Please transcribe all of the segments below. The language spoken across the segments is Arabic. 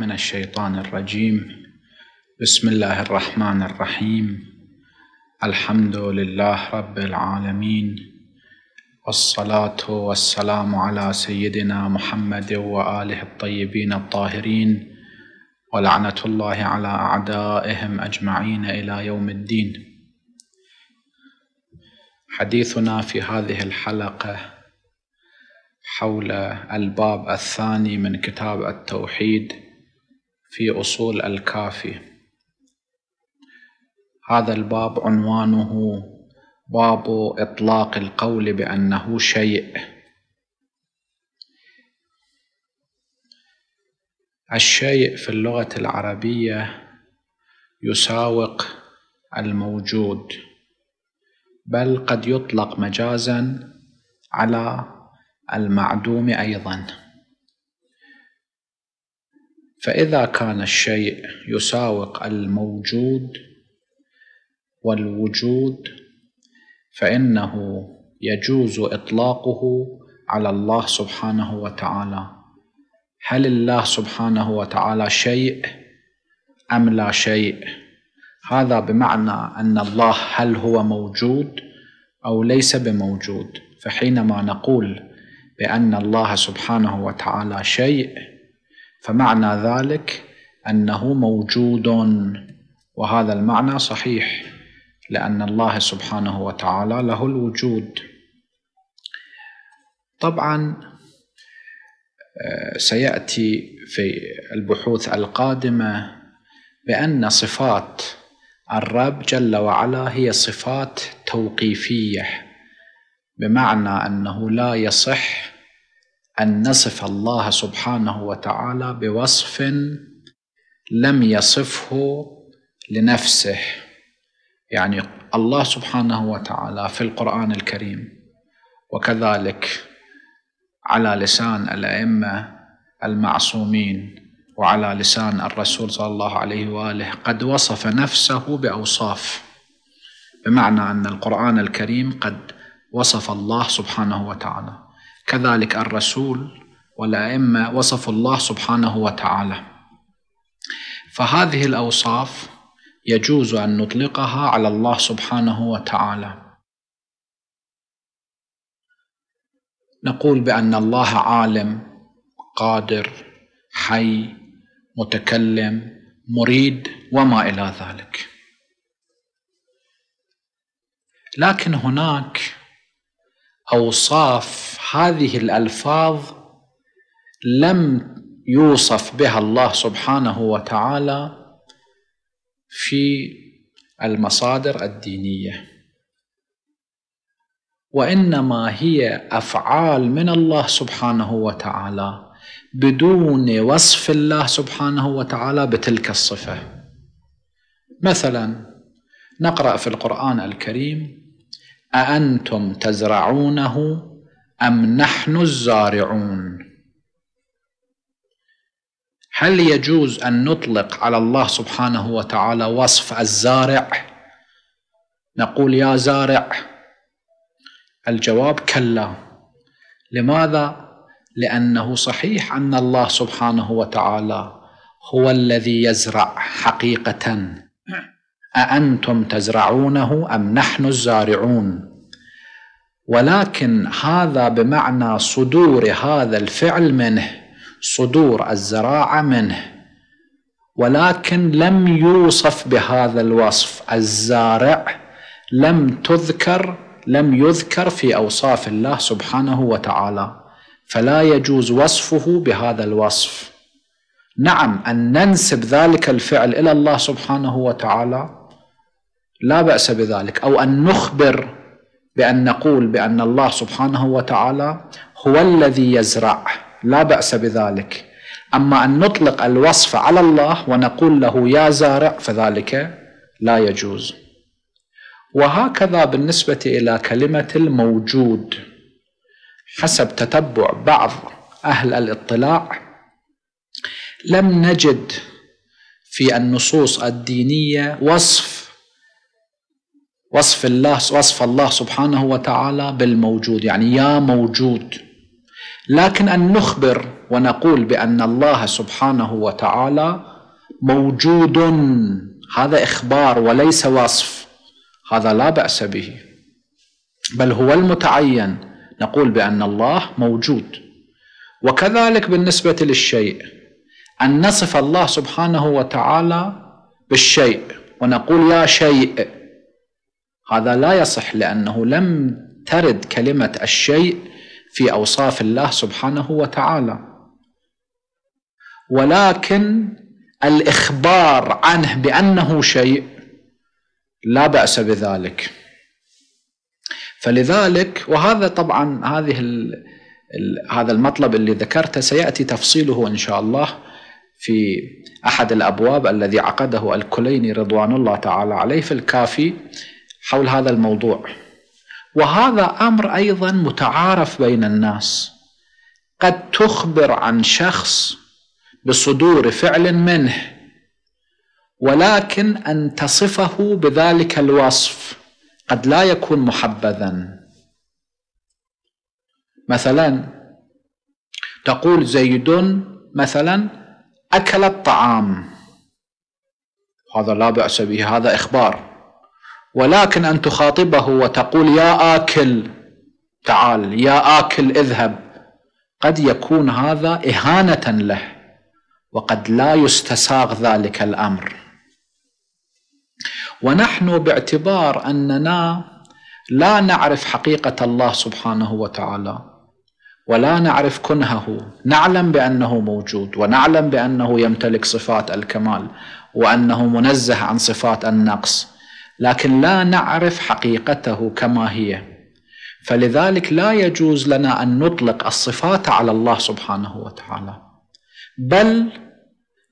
من الشيطان الرجيم بسم الله الرحمن الرحيم الحمد لله رب العالمين والصلاة والسلام على سيدنا محمد وآله الطيبين الطاهرين ولعنة الله على أعدائهم أجمعين إلى يوم الدين حديثنا في هذه الحلقة حول الباب الثاني من كتاب التوحيد في أصول الكافي هذا الباب عنوانه باب إطلاق القول بأنه شيء الشيء في اللغة العربية يساوق الموجود بل قد يطلق مجازا على المعدوم أيضاً فإذا كان الشيء يساوق الموجود والوجود فإنه يجوز إطلاقه على الله سبحانه وتعالى هل الله سبحانه وتعالى شيء أم لا شيء هذا بمعنى أن الله هل هو موجود أو ليس بموجود فحينما نقول بأن الله سبحانه وتعالى شيء فمعنى ذلك أنه موجود وهذا المعنى صحيح لأن الله سبحانه وتعالى له الوجود طبعا آه، سيأتي في البحوث القادمة بأن صفات الرب جل وعلا هي صفات توقيفية بمعنى أنه لا يصح ان نصف الله سبحانه وتعالى بوصف لم يصفه لنفسه يعني الله سبحانه وتعالى في القران الكريم وكذلك على لسان الائمه المعصومين وعلى لسان الرسول صلى الله عليه واله قد وصف نفسه باوصاف بمعنى ان القران الكريم قد وصف الله سبحانه وتعالى كذلك الرسول والأئمة وصفوا الله سبحانه وتعالى فهذه الأوصاف يجوز أن نطلقها على الله سبحانه وتعالى نقول بأن الله عالم قادر حي متكلم مريد وما إلى ذلك لكن هناك اوصاف هذه الالفاظ لم يوصف بها الله سبحانه وتعالى في المصادر الدينيه وانما هي افعال من الله سبحانه وتعالى بدون وصف الله سبحانه وتعالى بتلك الصفه مثلا نقرا في القران الكريم أأنتم تزرعونه أم نحن الزارعون هل يجوز أن نطلق على الله سبحانه وتعالى وصف الزارع نقول يا زارع الجواب كلا لماذا؟ لأنه صحيح أن الله سبحانه وتعالى هو الذي يزرع حقيقة أأنتم تزرعونه أم نحن الزارعون ولكن هذا بمعنى صدور هذا الفعل منه صدور الزراعة منه ولكن لم يوصف بهذا الوصف الزارع لم تذكر لم يذكر في أوصاف الله سبحانه وتعالى فلا يجوز وصفه بهذا الوصف نعم أن ننسب ذلك الفعل إلى الله سبحانه وتعالى لا باس بذلك او ان نخبر بان نقول بان الله سبحانه وتعالى هو الذي يزرع لا باس بذلك اما ان نطلق الوصف على الله ونقول له يا زارع فذلك لا يجوز وهكذا بالنسبه الى كلمه الموجود حسب تتبع بعض اهل الاطلاع لم نجد في النصوص الدينيه وصف وصف الله وصف الله سبحانه وتعالى بالموجود يعني يا موجود لكن ان نخبر ونقول بان الله سبحانه وتعالى موجود هذا اخبار وليس وصف هذا لا باس به بل هو المتعين نقول بان الله موجود وكذلك بالنسبه للشيء ان نصف الله سبحانه وتعالى بالشيء ونقول يا شيء هذا لا يصح لأنه لم ترد كلمة الشيء في أوصاف الله سبحانه وتعالى ولكن الإخبار عنه بأنه شيء لا بأس بذلك فلذلك وهذا طبعا هذه هذا المطلب اللي ذكرته سيأتي تفصيله إن شاء الله في أحد الأبواب الذي عقده الكليني رضوان الله تعالى عليه في الكافي حول هذا الموضوع وهذا امر ايضا متعارف بين الناس قد تخبر عن شخص بصدور فعل منه ولكن ان تصفه بذلك الوصف قد لا يكون محبذا مثلا تقول زيد مثلا اكل الطعام هذا لا باس به هذا اخبار ولكن أن تخاطبه وتقول يا آكل تعال يا آكل اذهب قد يكون هذا إهانة له وقد لا يستساغ ذلك الأمر ونحن باعتبار أننا لا نعرف حقيقة الله سبحانه وتعالى ولا نعرف كنهه نعلم بأنه موجود ونعلم بأنه يمتلك صفات الكمال وأنه منزه عن صفات النقص لكن لا نعرف حقيقته كما هي فلذلك لا يجوز لنا ان نطلق الصفات على الله سبحانه وتعالى بل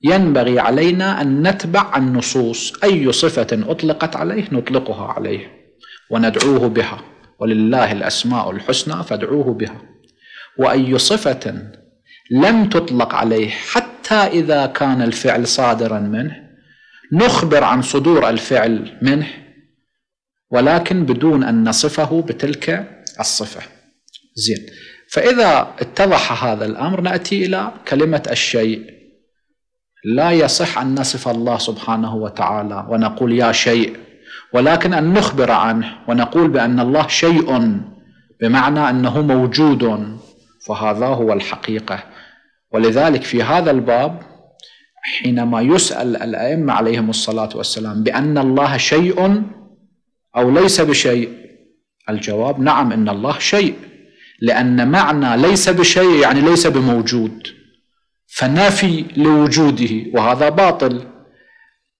ينبغي علينا ان نتبع النصوص اي صفه اطلقت عليه نطلقها عليه وندعوه بها ولله الاسماء الحسنى فادعوه بها واي صفه لم تطلق عليه حتى اذا كان الفعل صادرا منه نخبر عن صدور الفعل منه ولكن بدون أن نصفه بتلك الصفة زين فإذا اتضح هذا الأمر نأتي إلى كلمة الشيء لا يصح أن نصف الله سبحانه وتعالى ونقول يا شيء ولكن أن نخبر عنه ونقول بأن الله شيء بمعنى أنه موجود فهذا هو الحقيقة ولذلك في هذا الباب حينما يسأل الأئمة عليهم الصلاة والسلام بأن الله شيء أو ليس بشيء الجواب نعم إن الله شيء لأن معنى ليس بشيء يعني ليس بموجود فنفي لوجوده وهذا باطل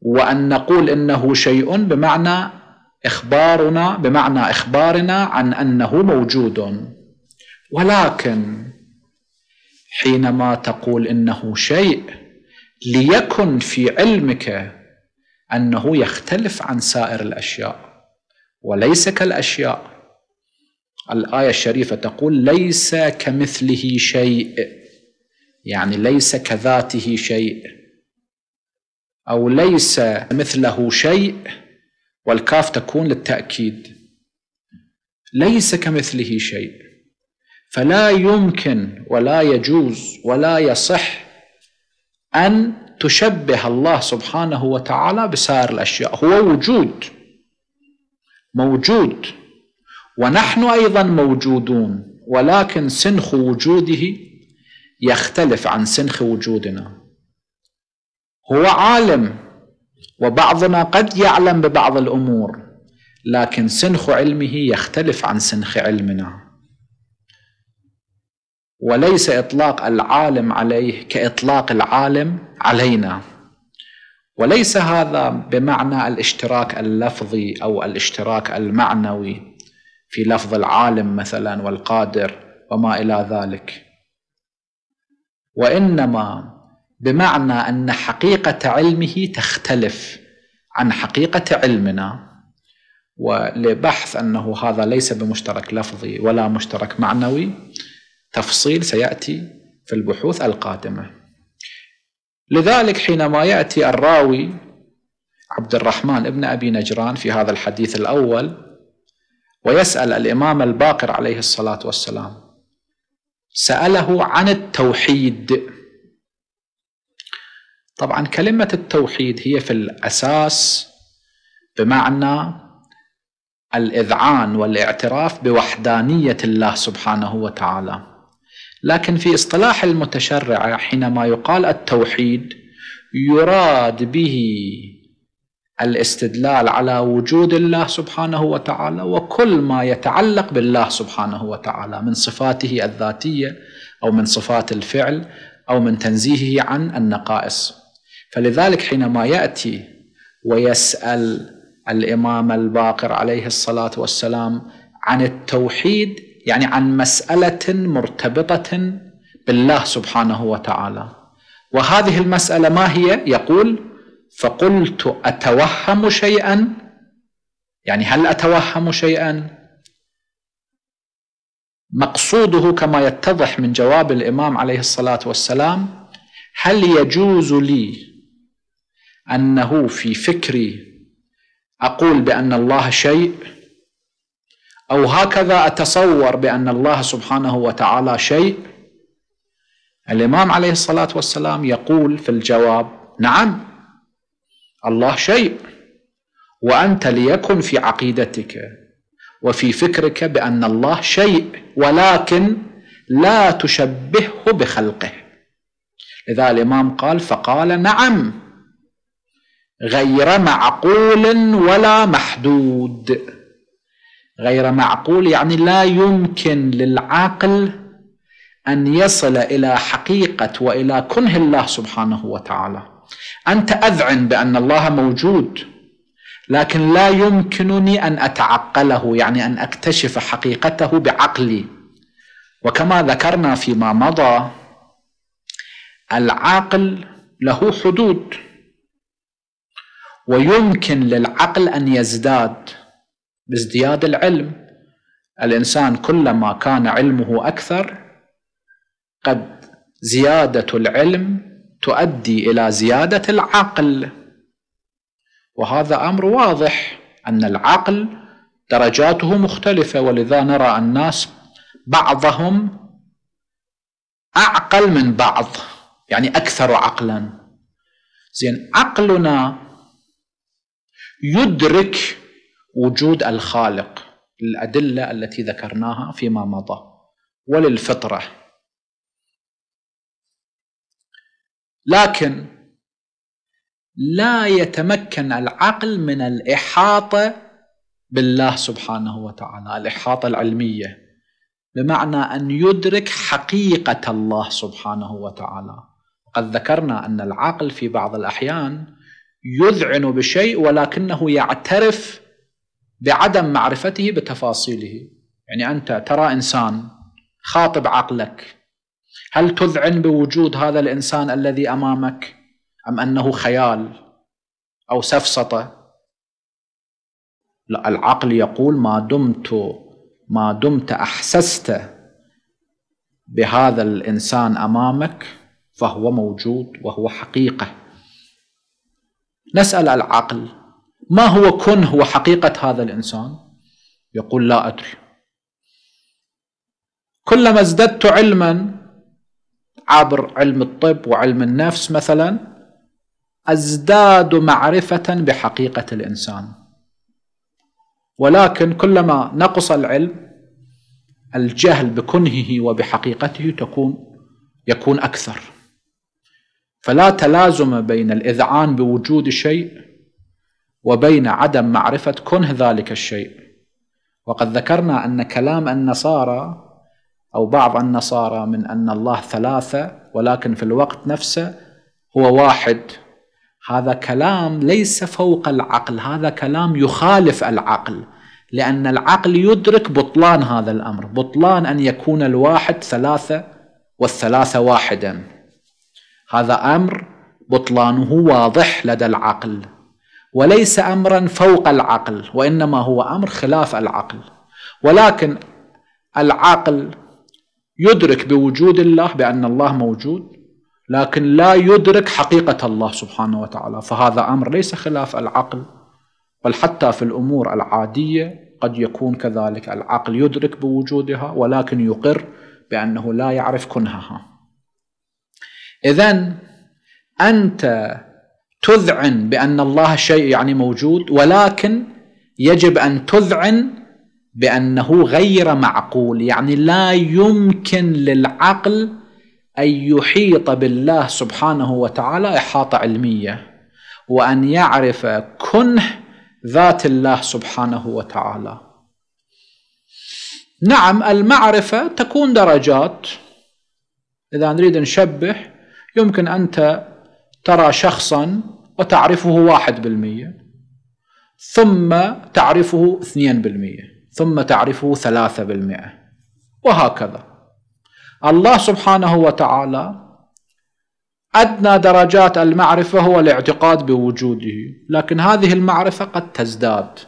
وأن نقول إنه شيء بمعنى إخبارنا بمعنى إخبارنا عن أنه موجود ولكن حينما تقول إنه شيء ليكن في علمك انه يختلف عن سائر الاشياء وليس كالاشياء الايه الشريفه تقول ليس كمثله شيء يعني ليس كذاته شيء او ليس مثله شيء والكاف تكون للتاكيد ليس كمثله شيء فلا يمكن ولا يجوز ولا يصح أن تشبه الله سبحانه وتعالى بسائر الأشياء هو وجود موجود ونحن أيضا موجودون ولكن سنخ وجوده يختلف عن سنخ وجودنا هو عالم وبعضنا قد يعلم ببعض الأمور لكن سنخ علمه يختلف عن سنخ علمنا وليس اطلاق العالم عليه كاطلاق العالم علينا وليس هذا بمعنى الاشتراك اللفظي او الاشتراك المعنوي في لفظ العالم مثلا والقادر وما الى ذلك وانما بمعنى ان حقيقه علمه تختلف عن حقيقه علمنا ولبحث انه هذا ليس بمشترك لفظي ولا مشترك معنوي تفصيل سيأتي في البحوث القادمة لذلك حينما يأتي الراوي عبد الرحمن ابن أبي نجران في هذا الحديث الأول ويسأل الإمام الباقر عليه الصلاة والسلام سأله عن التوحيد طبعا كلمة التوحيد هي في الأساس بمعنى الإذعان والاعتراف بوحدانية الله سبحانه وتعالى لكن في اصطلاح المتشرعه حينما يقال التوحيد يراد به الاستدلال على وجود الله سبحانه وتعالى وكل ما يتعلق بالله سبحانه وتعالى من صفاته الذاتيه او من صفات الفعل او من تنزيهه عن النقائص فلذلك حينما ياتي ويسال الامام الباقر عليه الصلاه والسلام عن التوحيد يعني عن مسألة مرتبطة بالله سبحانه وتعالى وهذه المسألة ما هي؟ يقول فقلت أتوهم شيئا يعني هل أتوهم شيئا؟ مقصوده كما يتضح من جواب الامام عليه الصلاه والسلام هل يجوز لي انه في فكري اقول بان الله شيء او هكذا اتصور بان الله سبحانه وتعالى شيء الامام عليه الصلاه والسلام يقول في الجواب نعم الله شيء وانت ليكن في عقيدتك وفي فكرك بان الله شيء ولكن لا تشبهه بخلقه لذا الامام قال فقال نعم غير معقول ولا محدود غير معقول يعني لا يمكن للعاقل أن يصل إلى حقيقة وإلى كنه الله سبحانه وتعالى أنت أذعن بأن الله موجود لكن لا يمكنني أن أتعقله يعني أن أكتشف حقيقته بعقلي وكما ذكرنا فيما مضى العاقل له حدود ويمكن للعقل أن يزداد بازدياد العلم الانسان كلما كان علمه اكثر قد زياده العلم تؤدي الى زياده العقل وهذا امر واضح ان العقل درجاته مختلفه ولذا نرى الناس بعضهم اعقل من بعض يعني اكثر عقلا زين عقلنا يدرك وجود الخالق الأدلة التي ذكرناها فيما مضى وللفطرة لكن لا يتمكن العقل من الإحاطة بالله سبحانه وتعالى الإحاطة العلمية بمعنى أن يدرك حقيقة الله سبحانه وتعالى قد ذكرنا أن العقل في بعض الأحيان يذعن بشيء ولكنه يعترف بعدم معرفته بتفاصيله يعني أنت ترى إنسان خاطب عقلك هل تذعن بوجود هذا الإنسان الذي أمامك أم أنه خيال أو سفسطة لا العقل يقول ما دمت ما دمت أحسست بهذا الإنسان أمامك فهو موجود وهو حقيقة نسأل العقل ما هو كنه وحقيقة هذا الإنسان يقول لا أدري كلما ازددت علما عبر علم الطب وعلم النفس مثلا ازداد معرفه بحقيقه الانسان ولكن كلما نقص العلم الجهل بكنهه وبحقيقته تكون يكون اكثر فلا تلازم بين الاذعان بوجود شيء وبين عدم معرفة كنه ذلك الشيء وقد ذكرنا أن كلام النصارى أو بعض النصارى من أن الله ثلاثة ولكن في الوقت نفسه هو واحد هذا كلام ليس فوق العقل هذا كلام يخالف العقل لأن العقل يدرك بطلان هذا الأمر بطلان أن يكون الواحد ثلاثة والثلاثة واحدا هذا أمر بطلانه واضح لدى العقل وليس امرا فوق العقل وانما هو امر خلاف العقل ولكن العقل يدرك بوجود الله بان الله موجود لكن لا يدرك حقيقه الله سبحانه وتعالى فهذا امر ليس خلاف العقل بل حتى في الامور العاديه قد يكون كذلك العقل يدرك بوجودها ولكن يقر بانه لا يعرف كنهها اذا انت تذعن بأن الله شيء يعني موجود ولكن يجب أن تذعن بأنه غير معقول يعني لا يمكن للعقل أن يحيط بالله سبحانه وتعالى إحاطة علمية وأن يعرف كنه ذات الله سبحانه وتعالى نعم المعرفة تكون درجات إذا نريد نشبه يمكن أنت ترى شخصا وتعرفه واحد بالمية ثم تعرفه اثنين بالمية ثم تعرفه ثلاثة بالمئة وهكذا الله سبحانه وتعالى أدنى درجات المعرفة هو الاعتقاد بوجوده لكن هذه المعرفة قد تزداد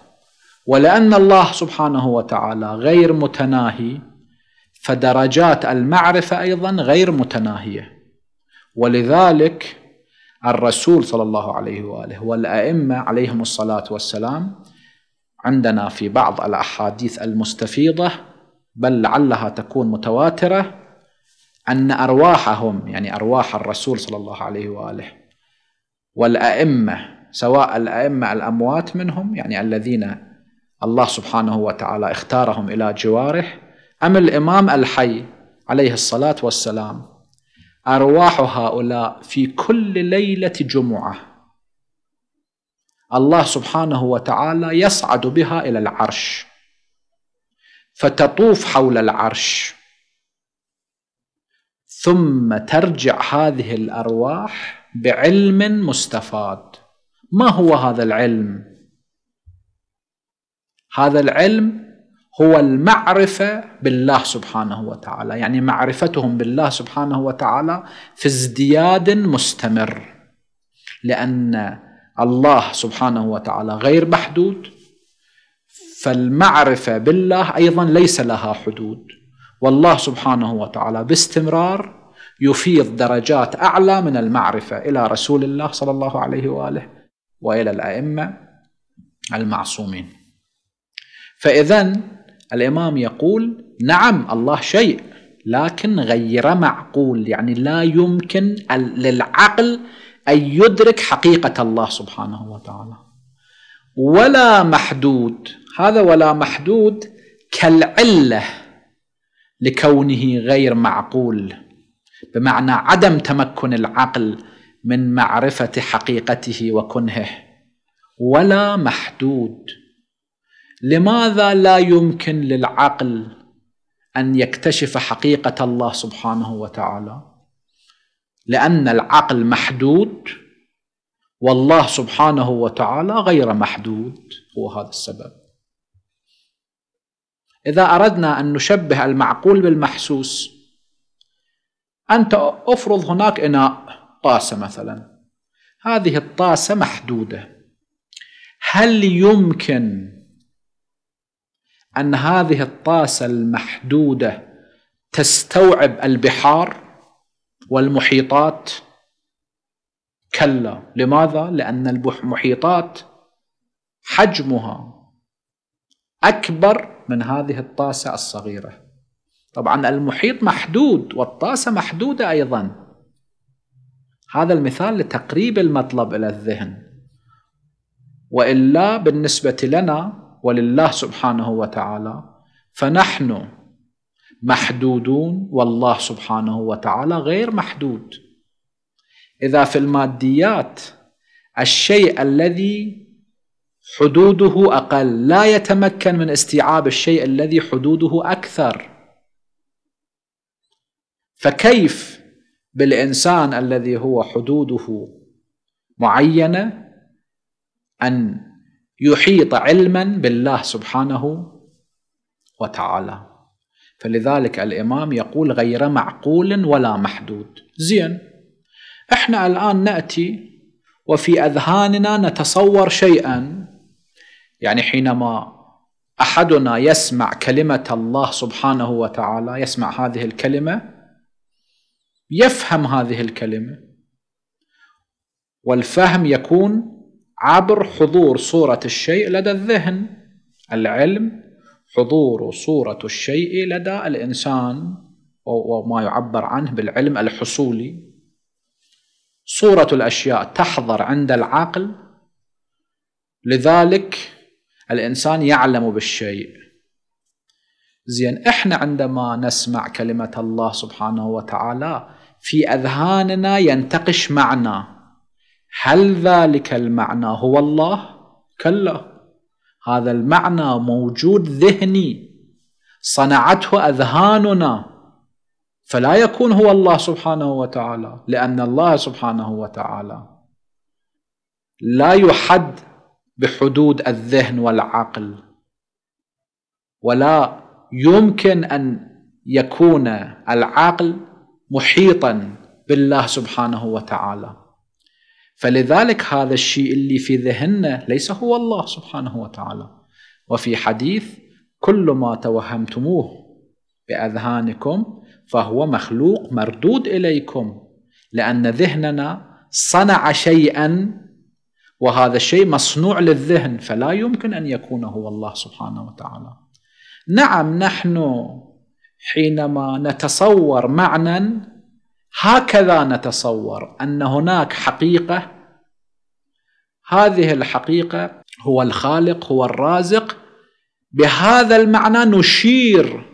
ولأن الله سبحانه وتعالى غير متناهي فدرجات المعرفة أيضا غير متناهية ولذلك الرسول صلى الله عليه واله والائمه عليهم الصلاه والسلام عندنا في بعض الاحاديث المستفيضه بل لعلها تكون متواتره ان ارواحهم يعني ارواح الرسول صلى الله عليه واله والائمه سواء الائمه الاموات منهم يعني الذين الله سبحانه وتعالى اختارهم الى جواره ام الامام الحي عليه الصلاه والسلام أرواح هؤلاء في كل ليلة جمعة الله سبحانه وتعالى يصعد بها إلى العرش فتطوف حول العرش ثم ترجع هذه الأرواح بعلم مستفاد ما هو هذا العلم؟ هذا العلم هو المعرفة بالله سبحانه وتعالى يعني معرفتهم بالله سبحانه وتعالى في ازدياد مستمر لأن الله سبحانه وتعالى غير محدود فالمعرفة بالله أيضا ليس لها حدود والله سبحانه وتعالى باستمرار يفيض درجات أعلى من المعرفة إلى رسول الله صلى الله عليه وآله وإلى الأئمة المعصومين فإذا الإمام يقول نعم الله شيء لكن غير معقول يعني لا يمكن للعقل أن يدرك حقيقة الله سبحانه وتعالى ولا محدود هذا ولا محدود كالعلة لكونه غير معقول بمعنى عدم تمكن العقل من معرفة حقيقته وكنهه ولا محدود لماذا لا يمكن للعقل ان يكتشف حقيقه الله سبحانه وتعالى لان العقل محدود والله سبحانه وتعالى غير محدود هو هذا السبب اذا اردنا ان نشبه المعقول بالمحسوس انت افرض هناك اناء طاسه مثلا هذه الطاسه محدوده هل يمكن ان هذه الطاسه المحدوده تستوعب البحار والمحيطات كلا لماذا لان المحيطات حجمها اكبر من هذه الطاسه الصغيره طبعا المحيط محدود والطاسه محدوده ايضا هذا المثال لتقريب المطلب الى الذهن والا بالنسبه لنا ولله سبحانه وتعالى فنحن محدودون والله سبحانه وتعالى غير محدود اذا في الماديات الشيء الذي حدوده اقل لا يتمكن من استيعاب الشيء الذي حدوده اكثر فكيف بالانسان الذي هو حدوده معينه ان يحيط علما بالله سبحانه وتعالى فلذلك الإمام يقول غير معقول ولا محدود زين احنا الآن نأتي وفي أذهاننا نتصور شيئا يعني حينما أحدنا يسمع كلمة الله سبحانه وتعالى يسمع هذه الكلمة يفهم هذه الكلمة والفهم يكون عبر حضور صورة الشيء لدى الذهن العلم حضور صورة الشيء لدى الإنسان وما يعبر عنه بالعلم الحصولي صورة الأشياء تحضر عند العقل لذلك الإنسان يعلم بالشيء زين إحنا عندما نسمع كلمة الله سبحانه وتعالى في أذهاننا ينتقش معنى هل ذلك المعنى هو الله كلا هذا المعنى موجود ذهني صنعته أذهاننا فلا يكون هو الله سبحانه وتعالى لأن الله سبحانه وتعالى لا يحد بحدود الذهن والعقل ولا يمكن أن يكون العقل محيطا بالله سبحانه وتعالى فلذلك هذا الشيء اللي في ذهننا ليس هو الله سبحانه وتعالى وفي حديث كل ما توهمتموه باذهانكم فهو مخلوق مردود اليكم لان ذهننا صنع شيئا وهذا الشيء مصنوع للذهن فلا يمكن ان يكون هو الله سبحانه وتعالى نعم نحن حينما نتصور معنى هكذا نتصور ان هناك حقيقه هذه الحقيقه هو الخالق هو الرازق بهذا المعنى نشير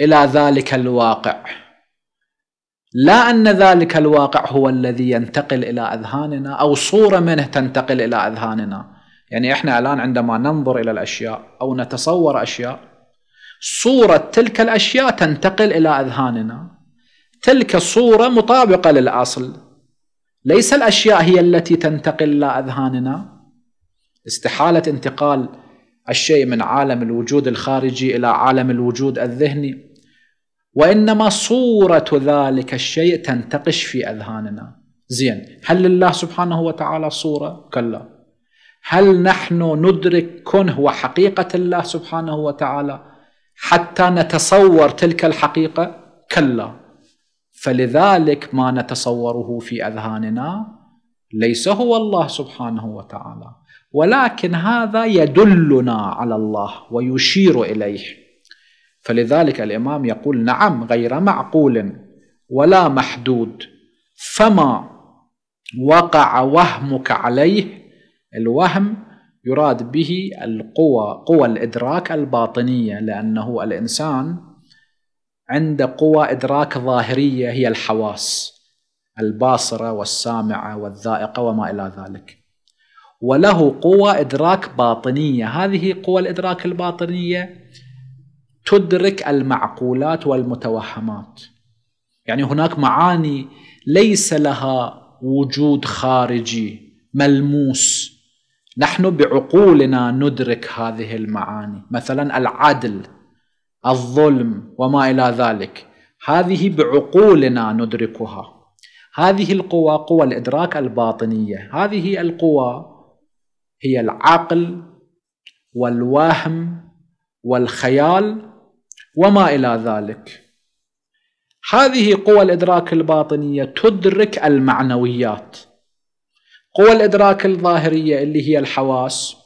الى ذلك الواقع لا ان ذلك الواقع هو الذي ينتقل الى اذهاننا او صوره منه تنتقل الى اذهاننا يعني احنا الان عندما ننظر الى الاشياء او نتصور اشياء صوره تلك الاشياء تنتقل الى اذهاننا تلك الصورة مطابقة للأصل ليس الأشياء هي التي تنتقل إلى أذهاننا استحالة انتقال الشيء من عالم الوجود الخارجي إلى عالم الوجود الذهني وإنما صورة ذلك الشيء تنتقش في أذهاننا زين هل لله سبحانه وتعالى صورة؟ كلا هل نحن ندرك كنه وحقيقة الله سبحانه وتعالى حتى نتصور تلك الحقيقة؟ كلا فلذلك ما نتصوره في اذهاننا ليس هو الله سبحانه وتعالى ولكن هذا يدلنا على الله ويشير اليه فلذلك الامام يقول نعم غير معقول ولا محدود فما وقع وهمك عليه الوهم يراد به القوى قوى الادراك الباطنيه لانه الانسان عنده قوى إدراك ظاهرية هي الحواس الباصرة والسامعة والذائقة وما إلى ذلك وله قوى إدراك باطنية هذه قوى الإدراك الباطنية تدرك المعقولات والمتوهمات يعني هناك معاني ليس لها وجود خارجي ملموس نحن بعقولنا ندرك هذه المعاني مثلا العدل الظلم وما إلى ذلك هذه بعقولنا ندركها هذه القوى قوى الإدراك الباطنية هذه القوى هي العقل والوهم والخيال وما إلى ذلك هذه قوى الإدراك الباطنية تدرك المعنويات قوى الإدراك الظاهرية اللي هي الحواس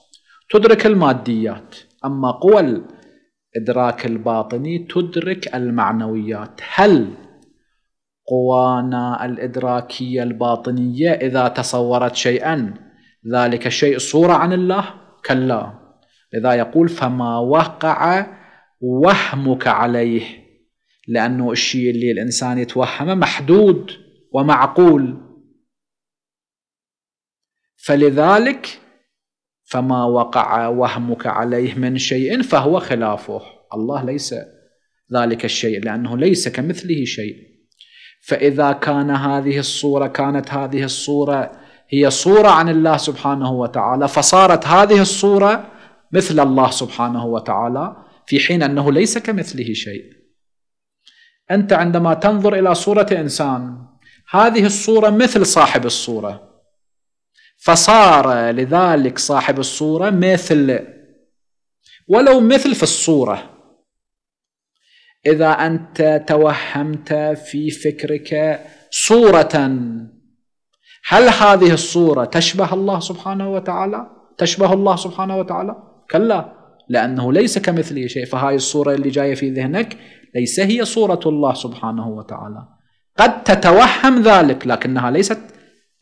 تدرك الماديات أما قوى إدراك الباطني تدرك المعنويات هل قوانا الإدراكية الباطنية إذا تصورت شيئا ذلك الشيء صورة عن الله كلا لذا يقول فما وقع وهمك عليه لأنه الشيء اللي الإنسان يتوهمه محدود ومعقول فلذلك فما وقع وهمك عليه من شيء فهو خلافه الله ليس ذلك الشيء لأنه ليس كمثله شيء فإذا كان هذه الصورة كانت هذه الصورة هي صورة عن الله سبحانه وتعالى فصارت هذه الصورة مثل الله سبحانه وتعالى في حين أنه ليس كمثله شيء أنت عندما تنظر إلى صورة إنسان هذه الصورة مثل صاحب الصورة فصار لذلك صاحب الصورة مثل ولو مثل في الصورة إذا أنت توهمت في فكرك صورة هل هذه الصورة تشبه الله سبحانه وتعالى؟ تشبه الله سبحانه وتعالى؟ كلا لأنه ليس كمثله شيء فهاي الصورة اللي جاية في ذهنك ليس هي صورة الله سبحانه وتعالى قد تتوهم ذلك لكنها ليست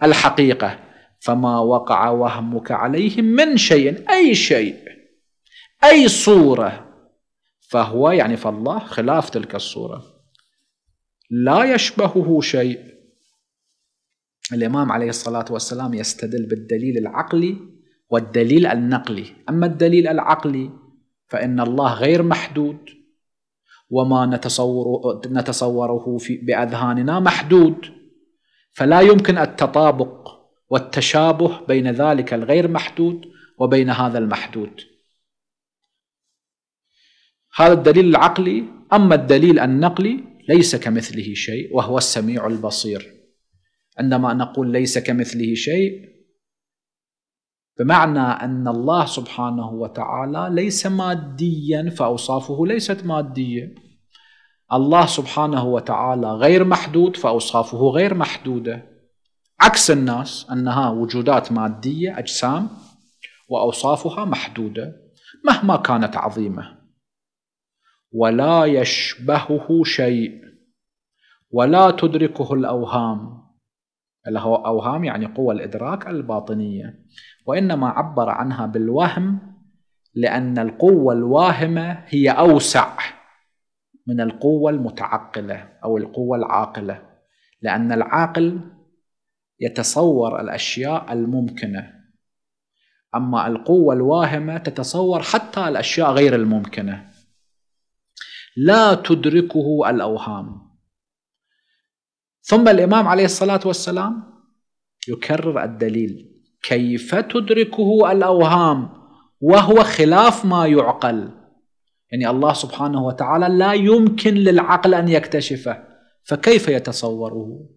الحقيقة فما وقع وهمك عليهم من شيء أي شيء أي صورة فهو يعني فالله خلاف تلك الصورة لا يشبهه شيء الإمام عليه الصلاة والسلام يستدل بالدليل العقلي والدليل النقلي أما الدليل العقلي فإن الله غير محدود وما نتصوره, نتصوره في بأذهاننا محدود فلا يمكن التطابق والتشابه بين ذلك الغير محدود وبين هذا المحدود هذا الدليل العقلي أما الدليل النقلي ليس كمثله شيء وهو السميع البصير عندما نقول ليس كمثله شيء بمعنى أن الله سبحانه وتعالى ليس ماديا فأوصافه ليست مادية الله سبحانه وتعالى غير محدود فأوصافه غير محدودة عكس الناس أنها وجودات مادية أجسام وأوصافها محدودة مهما كانت عظيمة ولا يشبهه شيء ولا تدركه الأوهام الأوهام يعني قوى الإدراك الباطنية وإنما عبر عنها بالوهم لأن القوة الواهمة هي أوسع من القوة المتعقلة أو القوة العاقلة لأن العاقل يتصور الأشياء الممكنة أما القوة الواهمة تتصور حتى الأشياء غير الممكنة لا تدركه الأوهام ثم الإمام عليه الصلاة والسلام يكرر الدليل كيف تدركه الأوهام وهو خلاف ما يعقل يعني الله سبحانه وتعالى لا يمكن للعقل أن يكتشفه فكيف يتصوره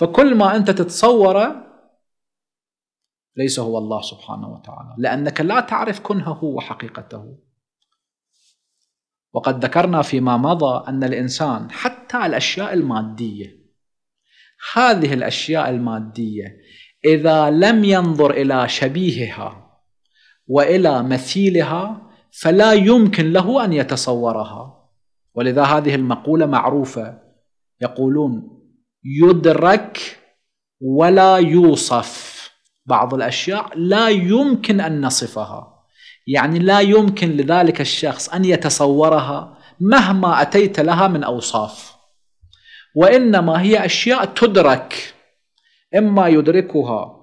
فكل ما أنت تتصوره ليس هو الله سبحانه وتعالى لأنك لا تعرف كنهه وحقيقته وقد ذكرنا فيما مضى أن الإنسان حتى الأشياء المادية هذه الأشياء المادية إذا لم ينظر إلى شبيهها وإلى مثيلها فلا يمكن له أن يتصورها ولذا هذه المقولة معروفة يقولون يدرك ولا يوصف بعض الاشياء لا يمكن ان نصفها يعني لا يمكن لذلك الشخص ان يتصورها مهما اتيت لها من اوصاف وانما هي اشياء تدرك اما يدركها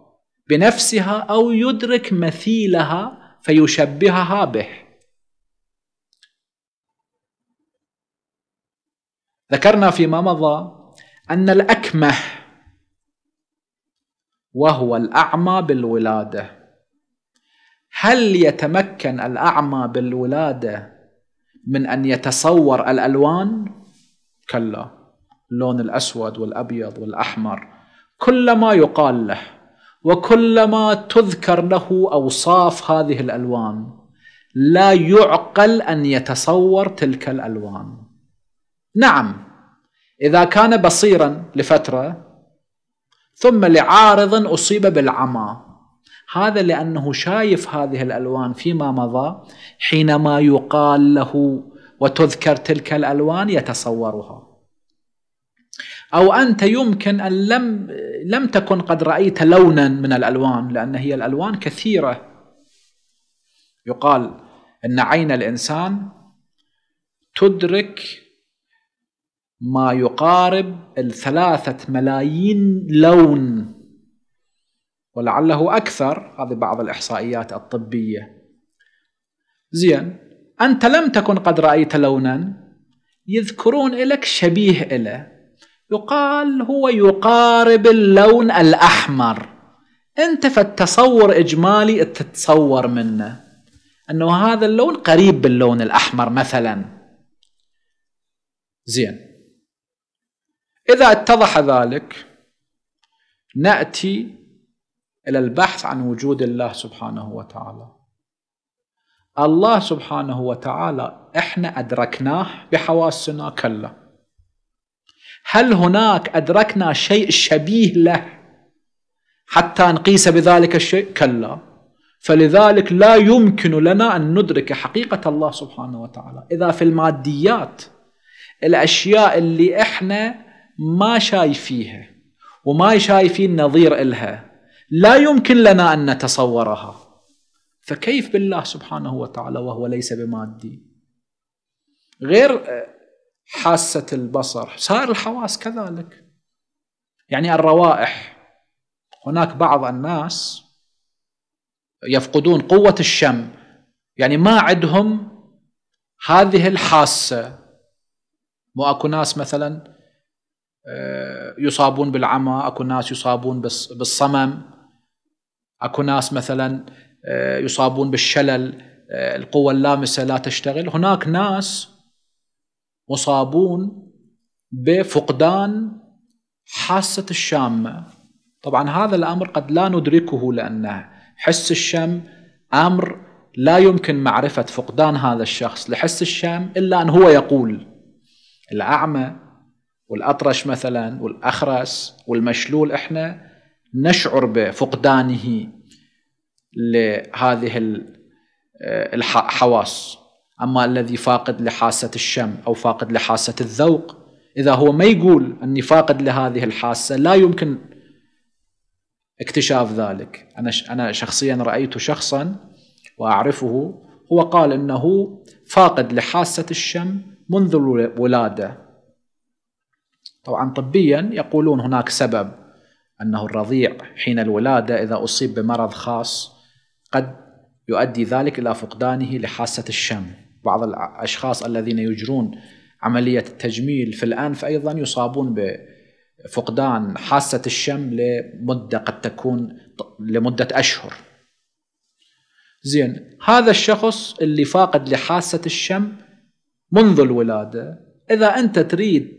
بنفسها او يدرك مثيلها فيشبهها به ذكرنا فيما مضى أن الأكمه وهو الأعمى بالولادة هل يتمكن الأعمى بالولادة من أن يتصور الألوان؟ كلا اللون الأسود والأبيض والأحمر كلما يقال له وكلما تذكر له أوصاف هذه الألوان لا يعقل أن يتصور تلك الألوان نعم إذا كان بصيرا لفترة ثم لعارض أصيب بالعمى هذا لأنه شايف هذه الألوان فيما مضى حينما يقال له وتذكر تلك الألوان يتصورها أو أنت يمكن أن لم لم تكن قد رأيت لونا من الألوان لأن هي الألوان كثيرة يقال أن عين الإنسان تدرك ما يقارب الثلاثة ملايين لون ولعله أكثر هذه بعض الإحصائيات الطبية زين أنت لم تكن قد رأيت لونا يذكرون لك شبيه إله يقال هو يقارب اللون الأحمر أنت في التصور إجمالي تتصور منه أنه هذا اللون قريب باللون الأحمر مثلا زين إذا اتضح ذلك نأتي إلى البحث عن وجود الله سبحانه وتعالى الله سبحانه وتعالى إحنا أدركناه بحواسنا كلا هل هناك أدركنا شيء شبيه له حتى نقيس بذلك الشيء كلا فلذلك لا يمكن لنا أن ندرك حقيقة الله سبحانه وتعالى إذا في الماديات الأشياء اللي إحنا ما شايفيها وما شايفين نظير إلها لا يمكن لنا أن نتصورها فكيف بالله سبحانه وتعالى وهو ليس بمادي غير آه، حاسة البصر سائر الحواس كذلك يعني الروائح هناك بعض الناس يفقدون قوة الشم يعني ما عندهم هذه الحاسة مو اكو ناس مثلا آه، يصابون بالعمى اكو ناس يصابون بالصمم اكو ناس مثلا آه، يصابون بالشلل آه، القوى اللامسه لا تشتغل هناك ناس مصابون بفقدان حاسه الشامه طبعا هذا الامر قد لا ندركه لانه حس الشم امر لا يمكن معرفه فقدان هذا الشخص لحس الشم الا ان هو يقول الاعمى والأطرش مثلا والأخرس والمشلول إحنا نشعر بفقدانه لهذه الحواس أما الذي فاقد لحاسة الشم أو فاقد لحاسة الذوق إذا هو ما يقول أني فاقد لهذه الحاسة لا يمكن اكتشاف ذلك أنا أنا شخصيا رأيت شخصا وأعرفه هو قال أنه فاقد لحاسة الشم منذ الولادة طبعا طبيا يقولون هناك سبب أنه الرضيع حين الولادة إذا أصيب بمرض خاص قد يؤدي ذلك إلى فقدانه لحاسة الشم بعض الأشخاص الذين يجرون عملية التجميل في الأنف أيضا يصابون بفقدان حاسة الشم لمدة قد تكون لمدة أشهر زين هذا الشخص اللي فاقد لحاسة الشم منذ الولادة إذا أنت تريد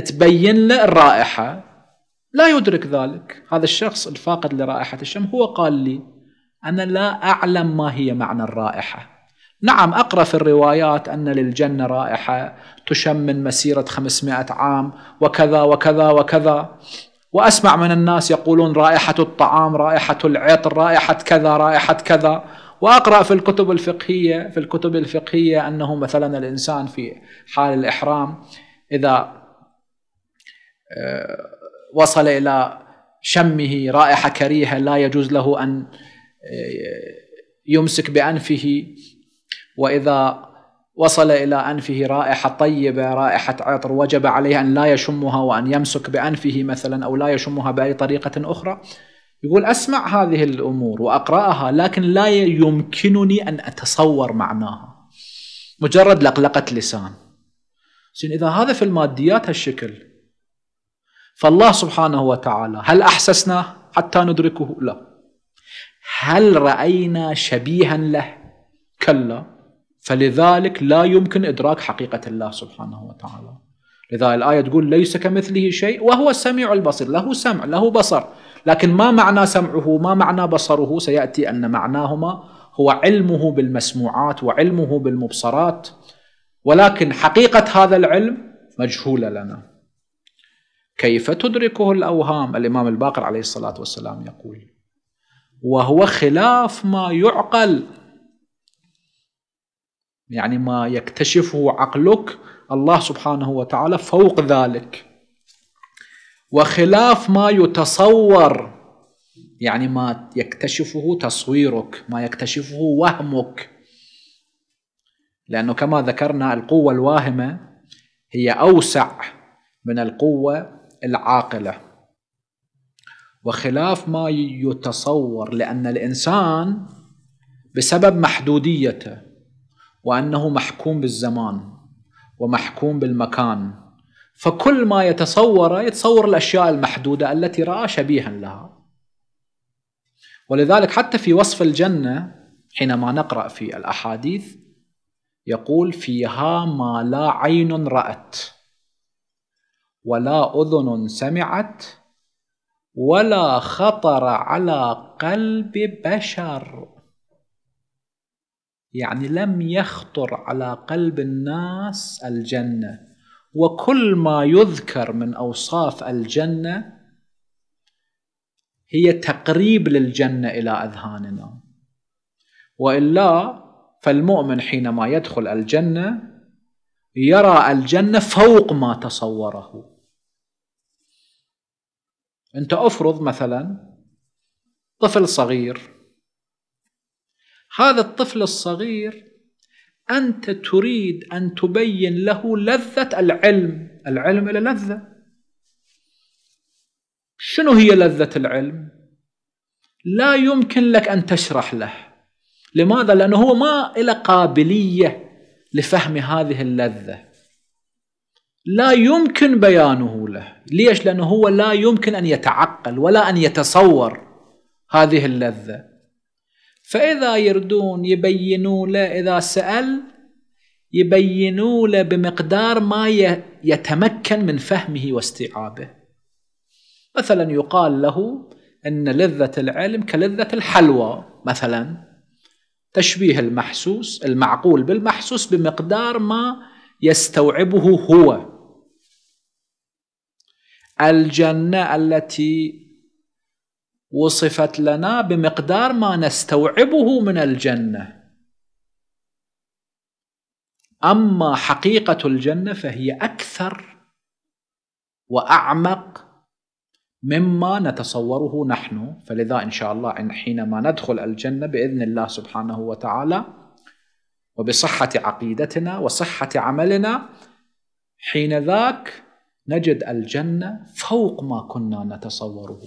تبين له الرائحة لا يدرك ذلك هذا الشخص الفاقد لرائحة الشم هو قال لي أنا لا أعلم ما هي معنى الرائحة نعم أقرأ في الروايات أن للجنة رائحة تشم من مسيرة 500 عام وكذا وكذا وكذا وأسمع من الناس يقولون رائحة الطعام رائحة العطر رائحة كذا رائحة كذا واقرا في الكتب الفقهيه في الكتب الفقهيه انه مثلا الانسان في حال الاحرام اذا آه، وصل الى شمه رائحه كريهه لا يجوز له ان آه، يمسك بانفه واذا وصل الى انفه رائحه طيبه رائحه عطر وجب عليه ان لا يشمها وان يمسك بانفه مثلا او لا يشمها باي طريقه اخرى يقول اسمع هذه الامور واقراها لكن لا يمكنني ان اتصور معناها مجرد لقلقه لسان زين اذا هذا في الماديات هالشكل فالله سبحانه وتعالى هل احسسناه حتى ندركه؟ لا. هل راينا شبيها له؟ كلا فلذلك لا يمكن ادراك حقيقه الله سبحانه وتعالى. لذا الايه تقول ليس كمثله شيء وهو السميع البصير، له سمع، له بصر، لكن ما معنى سمعه؟ ما معنى بصره؟ سياتي ان معناهما هو علمه بالمسموعات وعلمه بالمبصرات ولكن حقيقه هذا العلم مجهوله لنا. كيف تدركه الأوهام الإمام الباقر عليه الصلاة والسلام يقول وهو خلاف ما يعقل يعني ما يكتشفه عقلك الله سبحانه وتعالى فوق ذلك وخلاف ما يتصور يعني ما يكتشفه تصويرك ما يكتشفه وهمك لأنه كما ذكرنا القوة الواهمة هي أوسع من القوة العاقله وخلاف ما يتصور لان الانسان بسبب محدوديته وانه محكوم بالزمان ومحكوم بالمكان فكل ما يتصوره يتصور الاشياء المحدوده التي راى شبيها لها ولذلك حتى في وصف الجنه حينما نقرا في الاحاديث يقول فيها ما لا عين رات ولا أذن سمعت ولا خطر على قلب بشر يعني لم يخطر على قلب الناس الجنة وكل ما يذكر من أوصاف الجنة هي تقريب للجنة إلى أذهاننا وإلا فالمؤمن حينما يدخل الجنة يرى الجنة فوق ما تصوره انت افرض مثلا طفل صغير هذا الطفل الصغير انت تريد ان تبين له لذه العلم العلم الى لذه شنو هي لذه العلم لا يمكن لك ان تشرح له لماذا لانه هو ما له قابليه لفهم هذه اللذه لا يمكن بيانه له ليش لأنه هو لا يمكن أن يتعقل ولا أن يتصور هذه اللذة فإذا يردون يبينوا له إذا سأل يبينوا له بمقدار ما يتمكن من فهمه واستيعابه مثلا يقال له أن لذة العلم كلذة الحلوى مثلا تشبيه المحسوس المعقول بالمحسوس بمقدار ما يستوعبه هو الجنة التي وصفت لنا بمقدار ما نستوعبه من الجنة أما حقيقة الجنة فهي أكثر وأعمق مما نتصوره نحن فلذا إن شاء الله حينما ندخل الجنة بإذن الله سبحانه وتعالى وبصحة عقيدتنا وصحة عملنا حين ذاك نجد الجنه فوق ما كنا نتصوره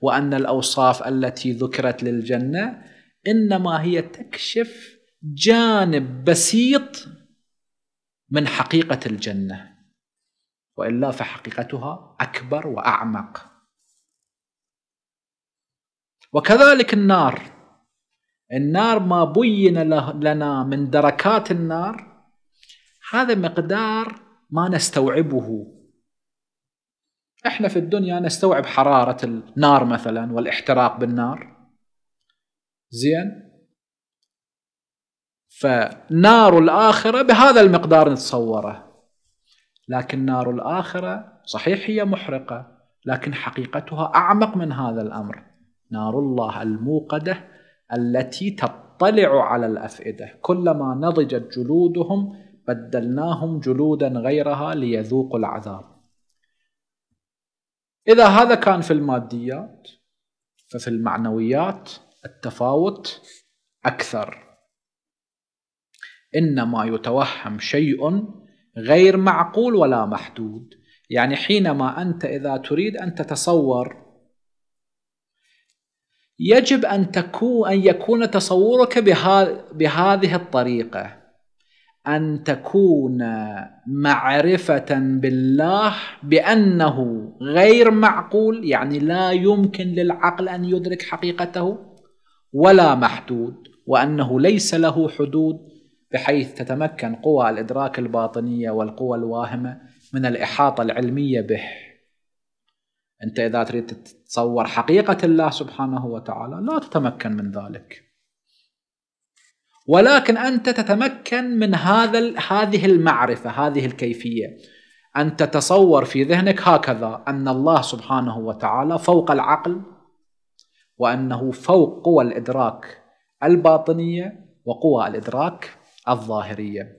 وان الاوصاف التي ذكرت للجنه انما هي تكشف جانب بسيط من حقيقه الجنه والا فحقيقتها اكبر واعمق وكذلك النار النار ما بين لنا من دركات النار هذا مقدار ما نستوعبه احنا في الدنيا نستوعب حراره النار مثلا والاحتراق بالنار زين فنار الاخره بهذا المقدار نتصوره لكن نار الاخره صحيح هي محرقه لكن حقيقتها اعمق من هذا الامر نار الله الموقده التي تطلع على الافئده كلما نضجت جلودهم بدلناهم جلودا غيرها ليذوقوا العذاب إذا هذا كان في الماديات ففي المعنويات التفاوت أكثر إنما يتوهم شيء غير معقول ولا محدود يعني حينما أنت إذا تريد أن تتصور يجب أن, تكون أن يكون تصورك بها بهذه الطريقة ان تكون معرفه بالله بانه غير معقول يعني لا يمكن للعقل ان يدرك حقيقته ولا محدود وانه ليس له حدود بحيث تتمكن قوى الادراك الباطنيه والقوى الواهمه من الاحاطه العلميه به انت اذا تريد تتصور حقيقه الله سبحانه وتعالى لا تتمكن من ذلك ولكن أنت تتمكن من هذا هذه المعرفة هذه الكيفية أن تتصور في ذهنك هكذا أن الله سبحانه وتعالى فوق العقل وأنه فوق قوى الإدراك الباطنية وقوى الإدراك الظاهرية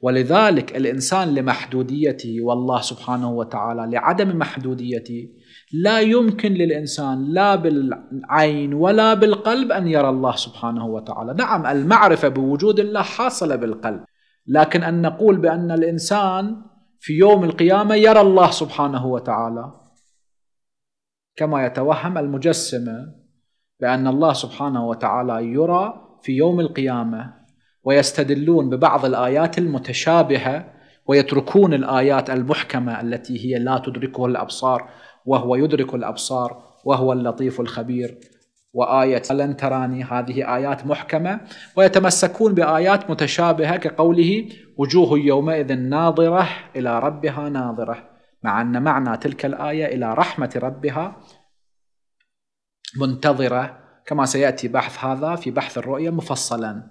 ولذلك الإنسان لمحدوديته والله سبحانه وتعالى لعدم محدوديته لا يمكن للإنسان لا بالعين ولا بالقلب أن يرى الله سبحانه وتعالى نعم المعرفة بوجود الله حاصلة بالقلب لكن أن نقول بأن الإنسان في يوم القيامة يرى الله سبحانه وتعالى كما يتوهم المجسمة بأن الله سبحانه وتعالى يرى في يوم القيامة ويستدلون ببعض الآيات المتشابهة ويتركون الآيات المحكمة التي هي لا تدركها الأبصار وهو يدرك الأبصار وهو اللطيف الخبير وآية لن تراني هذه آيات محكمة ويتمسكون بآيات متشابهة كقوله وجوه يومئذ ناظرة إلى ربها ناظرة مع أن معنى تلك الآية إلى رحمة ربها منتظرة كما سيأتي بحث هذا في بحث الرؤية مفصلا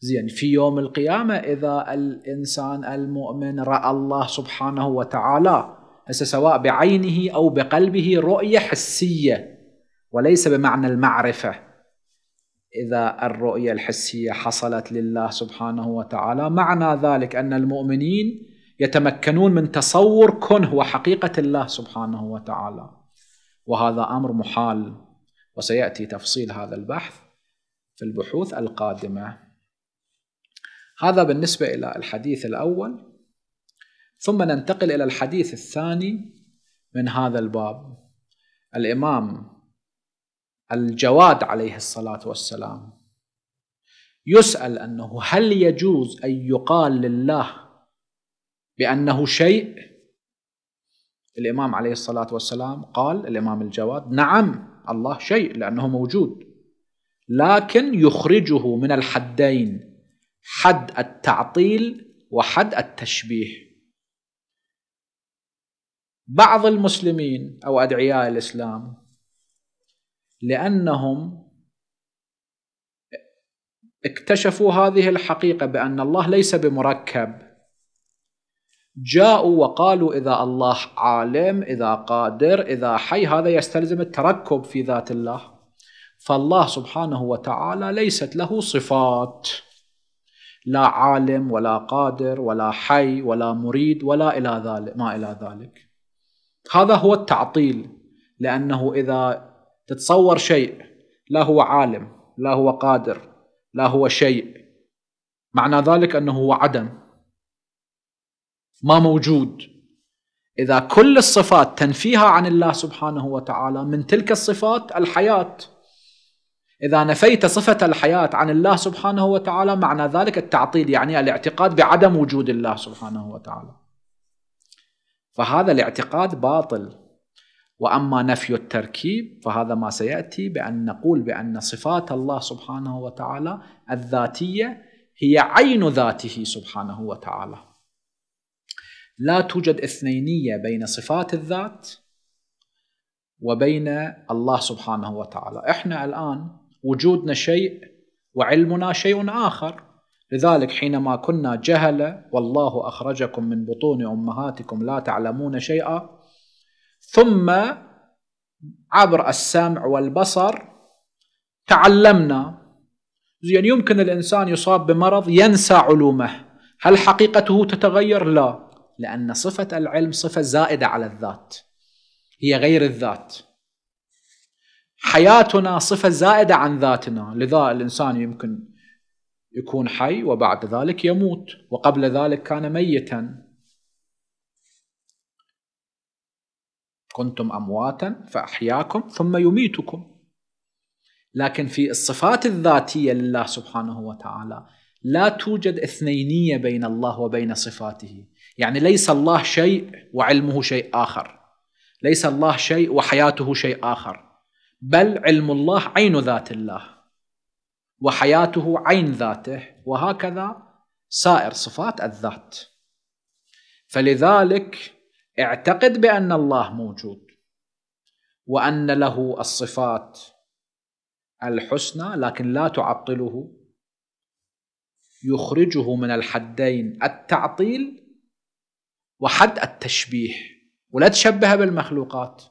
زين في يوم القيامة إذا الإنسان المؤمن رأى الله سبحانه وتعالى هسه سواء بعينه أو بقلبه رؤية حسية وليس بمعنى المعرفة إذا الرؤية الحسية حصلت لله سبحانه وتعالى معنى ذلك أن المؤمنين يتمكنون من تصور كنه وحقيقة الله سبحانه وتعالى وهذا أمر محال وسيأتي تفصيل هذا البحث في البحوث القادمة هذا بالنسبة إلى الحديث الأول ثم ننتقل إلى الحديث الثاني من هذا الباب الإمام الجواد عليه الصلاة والسلام يسأل أنه هل يجوز أن يقال لله بأنه شيء الإمام عليه الصلاة والسلام قال الإمام الجواد نعم الله شيء لأنه موجود لكن يخرجه من الحدين حد التعطيل وحد التشبيه بعض المسلمين او ادعياء الاسلام لانهم اكتشفوا هذه الحقيقه بان الله ليس بمركب جاءوا وقالوا اذا الله عالم اذا قادر اذا حي هذا يستلزم التركب في ذات الله فالله سبحانه وتعالى ليست له صفات لا عالم ولا قادر ولا حي ولا مريد ولا الى ذلك ما الى ذلك هذا هو التعطيل لأنه إذا تتصور شيء لا هو عالم لا هو قادر لا هو شيء معنى ذلك أنه هو عدم ما موجود إذا كل الصفات تنفيها عن الله سبحانه وتعالى من تلك الصفات الحياة إذا نفيت صفة الحياة عن الله سبحانه وتعالى معنى ذلك التعطيل يعني الاعتقاد بعدم وجود الله سبحانه وتعالى فهذا الاعتقاد باطل واما نفي التركيب فهذا ما سياتي بان نقول بان صفات الله سبحانه وتعالى الذاتيه هي عين ذاته سبحانه وتعالى. لا توجد اثنينيه بين صفات الذات وبين الله سبحانه وتعالى، احنا الان وجودنا شيء وعلمنا شيء اخر. لذلك حينما كنا جهلة والله أخرجكم من بطون أمهاتكم لا تعلمون شيئا ثم عبر السمع والبصر تعلمنا يعني يمكن الإنسان يصاب بمرض ينسى علومه هل حقيقته تتغير؟ لا لأن صفة العلم صفة زائدة على الذات هي غير الذات حياتنا صفة زائدة عن ذاتنا لذا الإنسان يمكن يكون حي وبعد ذلك يموت وقبل ذلك كان ميتا كنتم امواتا فاحياكم ثم يميتكم لكن في الصفات الذاتيه لله سبحانه وتعالى لا توجد اثنينيه بين الله وبين صفاته يعني ليس الله شيء وعلمه شيء اخر ليس الله شيء وحياته شيء اخر بل علم الله عين ذات الله وحياته عين ذاته وهكذا سائر صفات الذات فلذلك اعتقد بأن الله موجود وأن له الصفات الحسنى لكن لا تعطله يخرجه من الحدين التعطيل وحد التشبيه ولا تشبه بالمخلوقات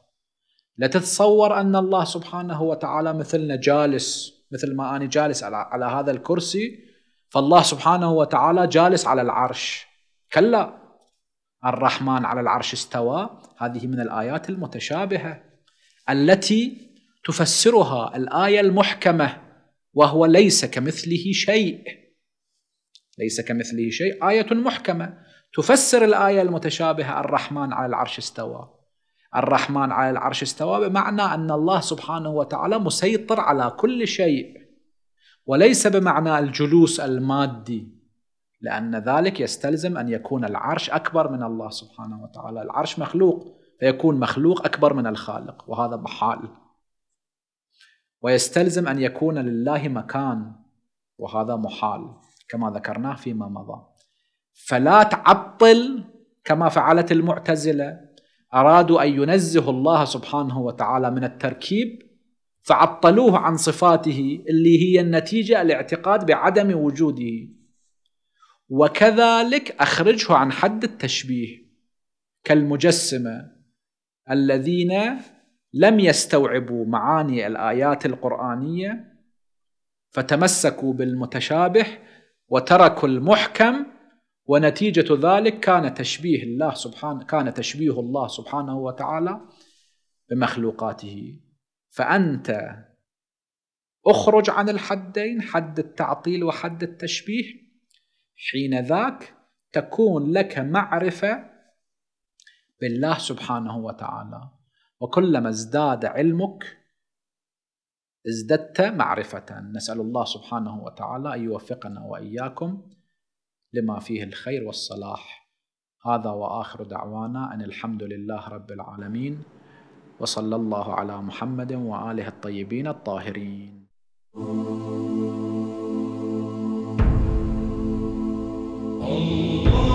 لا تتصور أن الله سبحانه وتعالى مثلنا جالس مثل ما أنا جالس على, على هذا الكرسي فالله سبحانه وتعالى جالس على العرش كلا الرحمن على العرش استوى هذه من الآيات المتشابهة التي تفسرها الآية المحكمة وهو ليس كمثله شيء ليس كمثله شيء آية محكمة تفسر الآية المتشابهة الرحمن على العرش استوى الرحمن على العرش استوى بمعنى أن الله سبحانه وتعالى مسيطر على كل شيء وليس بمعنى الجلوس المادي لأن ذلك يستلزم أن يكون العرش أكبر من الله سبحانه وتعالى العرش مخلوق فيكون مخلوق أكبر من الخالق وهذا محال ويستلزم أن يكون لله مكان وهذا محال كما ذكرناه فيما مضى فلا تعطل كما فعلت المعتزلة أرادوا أن ينزهوا الله سبحانه وتعالى من التركيب فعطلوه عن صفاته اللي هي النتيجة الاعتقاد بعدم وجوده وكذلك أخرجه عن حد التشبيه كالمجسمة الذين لم يستوعبوا معاني الآيات القرآنية فتمسكوا بالمتشابه وتركوا المحكم ونتيجة ذلك كان تشبيه الله سبحانه كان تشبيه الله سبحانه وتعالى بمخلوقاته فأنت اخرج عن الحدين حد التعطيل وحد التشبيه حين ذاك تكون لك معرفة بالله سبحانه وتعالى وكلما ازداد علمك ازددت معرفة نسأل الله سبحانه وتعالى أن يوفقنا وإياكم لما فيه الخير والصلاح هذا واخر دعوانا ان الحمد لله رب العالمين وصلى الله على محمد واله الطيبين الطاهرين الله